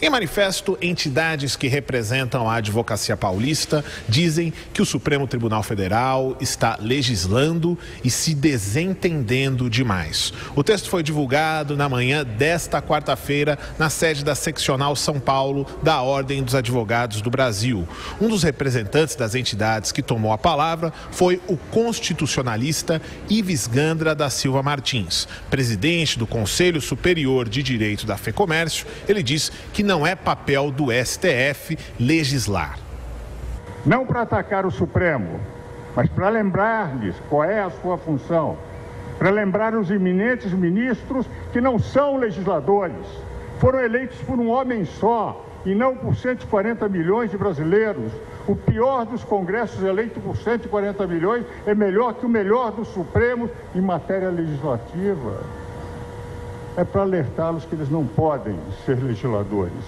Em manifesto, entidades que representam a advocacia paulista dizem que o Supremo Tribunal Federal está legislando e se desentendendo demais. O texto foi divulgado na manhã desta quarta-feira na sede da Seccional São Paulo da Ordem dos Advogados do Brasil. Um dos representantes das entidades que tomou a palavra foi o constitucionalista Ives Gandra da Silva Martins, presidente do Conselho Superior de Direito da FEComércio. Ele diz que não é papel do STF legislar. Não para atacar o Supremo, mas para lembrar-lhes qual é a sua função, para lembrar os eminentes ministros que não são legisladores, foram eleitos por um homem só e não por 140 milhões de brasileiros. O pior dos congressos eleito por 140 milhões é melhor que o melhor do Supremo em matéria legislativa é para alertá-los que eles não podem ser legisladores,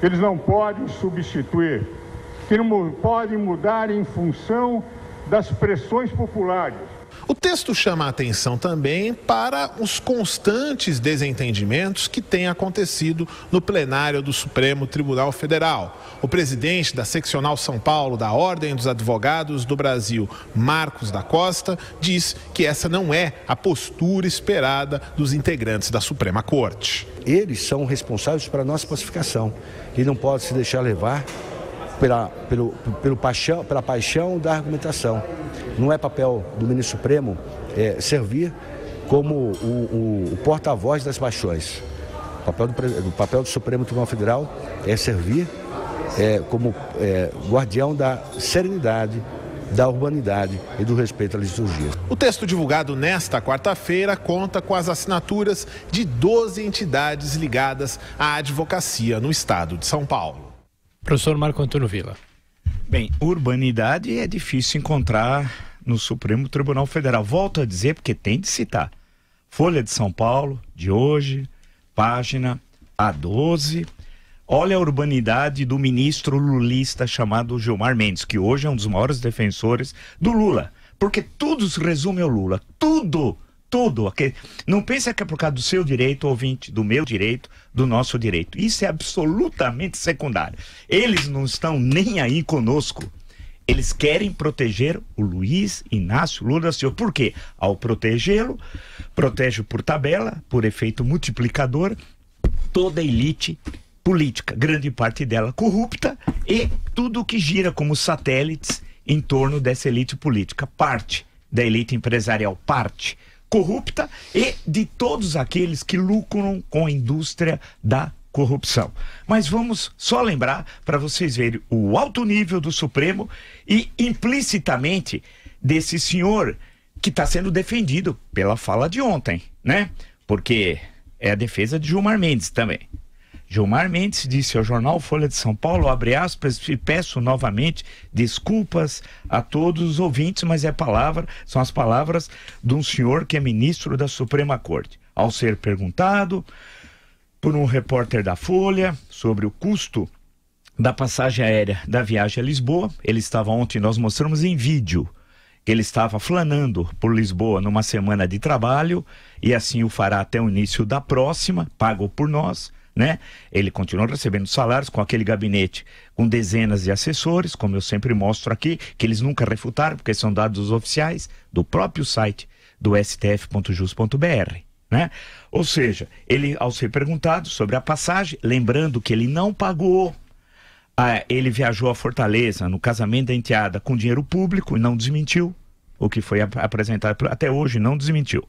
que eles não podem substituir, que não podem mudar em função das pressões populares o texto chama a atenção também para os constantes desentendimentos que têm acontecido no plenário do Supremo Tribunal Federal. O presidente da Seccional São Paulo da Ordem dos Advogados do Brasil, Marcos da Costa, diz que essa não é a postura esperada dos integrantes da Suprema Corte. Eles são responsáveis para nossa pacificação e não pode se deixar levar pela, pelo, pelo paixão, pela paixão da argumentação. Não é papel do ministro Supremo é, servir como o, o, o porta-voz das paixões. O papel do, o papel do Supremo Tribunal Federal é servir é, como é, guardião da serenidade, da urbanidade e do respeito à liturgia. O texto divulgado nesta quarta-feira conta com as assinaturas de 12 entidades ligadas à advocacia no estado de São Paulo. Professor Marco Antônio Vila. Bem, urbanidade é difícil encontrar no Supremo Tribunal Federal. Volto a dizer, porque tem de citar. Folha de São Paulo, de hoje, página A12. Olha a urbanidade do ministro lulista chamado Gilmar Mendes, que hoje é um dos maiores defensores do Lula. Porque tudo se resume ao Lula. Tudo! tudo. Não pensa que é por causa do seu direito, ouvinte, do meu direito, do nosso direito. Isso é absolutamente secundário. Eles não estão nem aí conosco. Eles querem proteger o Luiz Inácio Lula Silva. Por quê? Ao protegê-lo, protege por tabela, por efeito multiplicador, toda a elite política, grande parte dela corrupta e tudo que gira como satélites em torno dessa elite política. Parte da elite empresarial, parte corrupta e de todos aqueles que lucram com a indústria da corrupção. Mas vamos só lembrar para vocês verem o alto nível do Supremo e implicitamente desse senhor que está sendo defendido pela fala de ontem, né? Porque é a defesa de Gilmar Mendes também. Gilmar Mendes disse ao jornal Folha de São Paulo, abre aspas, e peço novamente desculpas a todos os ouvintes, mas é palavra, são as palavras de um senhor que é ministro da Suprema Corte. Ao ser perguntado por um repórter da Folha sobre o custo da passagem aérea da viagem a Lisboa, ele estava ontem, nós mostramos em vídeo, ele estava flanando por Lisboa numa semana de trabalho e assim o fará até o início da próxima, pago por nós né? Ele continuou recebendo salários com aquele gabinete, com dezenas de assessores, como eu sempre mostro aqui, que eles nunca refutaram, porque são dados oficiais do próprio site do stf.jus.br. Né? Ou seja, ele, ao ser perguntado sobre a passagem, lembrando que ele não pagou, ah, ele viajou a Fortaleza no casamento da enteada com dinheiro público e não desmentiu o que foi ap apresentado até hoje, não desmentiu.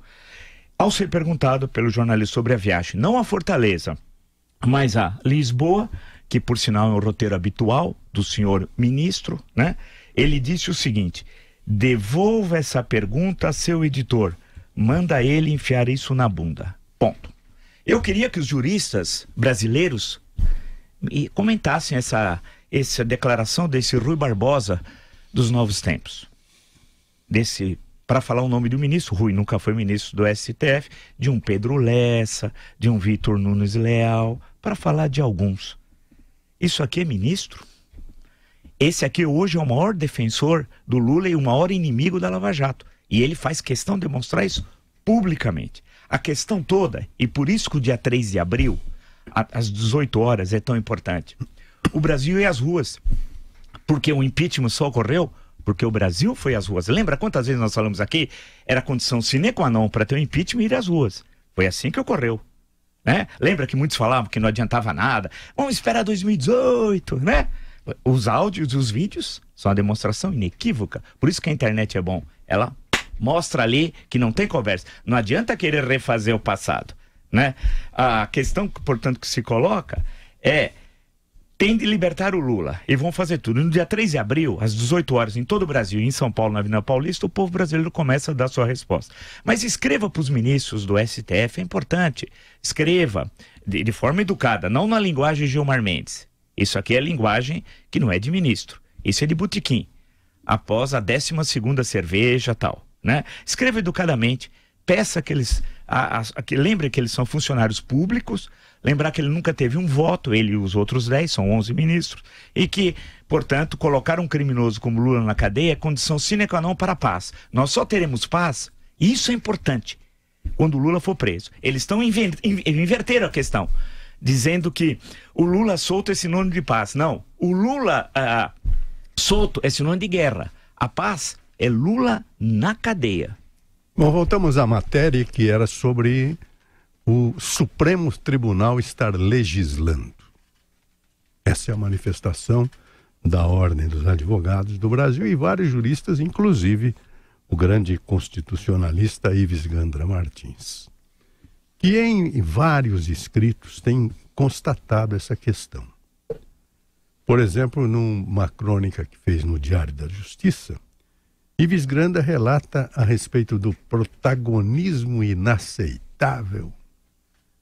Ao ser perguntado pelo jornalista sobre a viagem, não a Fortaleza, mas a Lisboa, que por sinal é um roteiro habitual do senhor ministro, né? Ele disse o seguinte: devolva essa pergunta a seu editor, manda ele enfiar isso na bunda. Ponto. Eu queria que os juristas brasileiros comentassem essa, essa declaração desse Rui Barbosa dos novos tempos, desse para falar o nome do ministro, Rui nunca foi ministro do STF, de um Pedro Lessa, de um Vitor Nunes Leal, para falar de alguns. Isso aqui é ministro? Esse aqui hoje é o maior defensor do Lula e o maior inimigo da Lava Jato. E ele faz questão de demonstrar isso publicamente. A questão toda, e por isso que o dia 3 de abril, às 18 horas, é tão importante. O Brasil e as ruas. Porque o impeachment só ocorreu porque o Brasil foi às ruas. Lembra quantas vezes nós falamos aqui? Era condição sine qua non para ter um impeachment ir às ruas. Foi assim que ocorreu. Né? Lembra que muitos falavam que não adiantava nada. Vamos esperar 2018, né? Os áudios, os vídeos são uma demonstração inequívoca. Por isso que a internet é bom. Ela mostra ali que não tem conversa. Não adianta querer refazer o passado, né? A questão, portanto, que se coloca é tem de libertar o Lula. E vão fazer tudo. No dia 3 de abril, às 18 horas, em todo o Brasil, em São Paulo, na Avenida Paulista, o povo brasileiro começa a dar sua resposta. Mas escreva para os ministros do STF, é importante. Escreva de, de, forma educada, não na linguagem Gilmar Mendes. Isso aqui é linguagem que não é de ministro. Isso é de botequim. Após a 12 segunda cerveja, tal. Né? Escreva educadamente peça que eles. A, a, a, que, lembre que eles são funcionários públicos, lembrar que ele nunca teve um voto, ele e os outros 10, são 11 ministros, e que, portanto, colocar um criminoso como Lula na cadeia é condição sine qua non para a paz. Nós só teremos paz, e isso é importante, quando o Lula for preso. Eles estão inver, inverteram a questão, dizendo que o Lula solto é sinônimo de paz. Não, o Lula ah, ah solto é sinônimo de guerra. A paz é Lula na cadeia. Bom, voltamos à matéria que era sobre o Supremo Tribunal estar legislando. Essa é a manifestação da Ordem dos Advogados do Brasil e vários juristas, inclusive o grande constitucionalista Ives Gandra Martins, que em vários escritos tem constatado essa questão. Por exemplo, numa crônica que fez no Diário da Justiça, Ives Granda relata a respeito do protagonismo inaceitável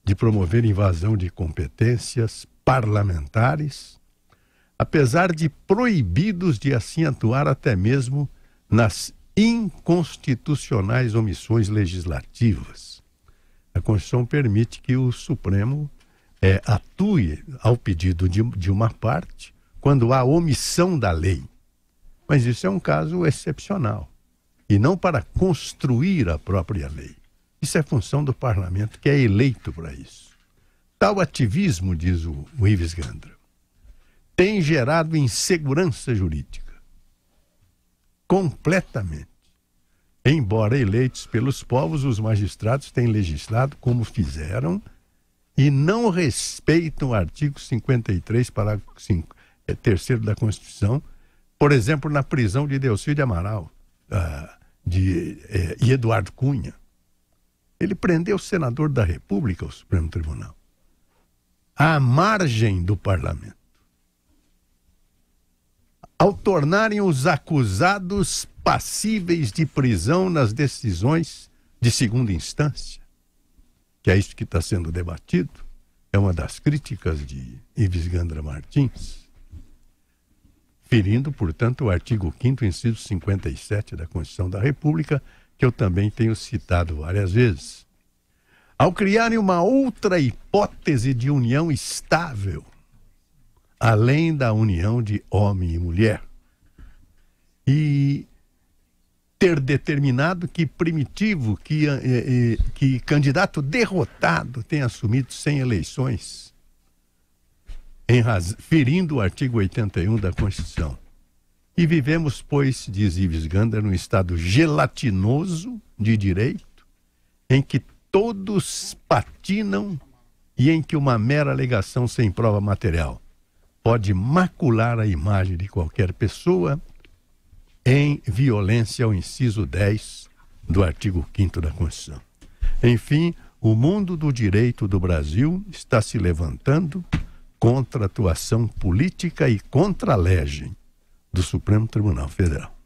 de promover invasão de competências parlamentares, apesar de proibidos de assim atuar até mesmo nas inconstitucionais omissões legislativas. A Constituição permite que o Supremo é, atue ao pedido de, de uma parte quando há omissão da lei. Mas isso é um caso excepcional. E não para construir a própria lei. Isso é função do parlamento, que é eleito para isso. Tal ativismo, diz o, o Ives Gandra, tem gerado insegurança jurídica. Completamente. Embora eleitos pelos povos, os magistrados têm legislado como fizeram e não respeitam o artigo 53, parágrafo 5, é, eh, terceiro da Constituição, por exemplo, na prisão de Delcídio Amaral uh, de, eh, e Eduardo Cunha. Ele prendeu o senador da República, o Supremo Tribunal, à margem do parlamento. Ao tornarem os acusados passíveis de prisão nas decisões de segunda instância, que é isso que está sendo debatido, é uma das críticas de Ives Gandra Martins ferindo, portanto, o artigo 5 inciso 57 da Constituição da República, que eu também tenho citado várias vezes. Ao criarem uma outra hipótese de união estável, além da união de homem e mulher, e ter determinado que primitivo, que, eh, eh, que candidato derrotado tenha assumido sem eleições em raz... ferindo o artigo 81 da Constituição. E vivemos, pois, diz Ives Gander, num estado gelatinoso de direito, em que todos patinam e em que uma mera alegação sem prova material pode macular a imagem de qualquer pessoa em violência ao inciso 10 do artigo 5 da Constituição. Enfim, o mundo do direito do Brasil está se levantando contra a atuação política e contra a legem do Supremo Tribunal Federal.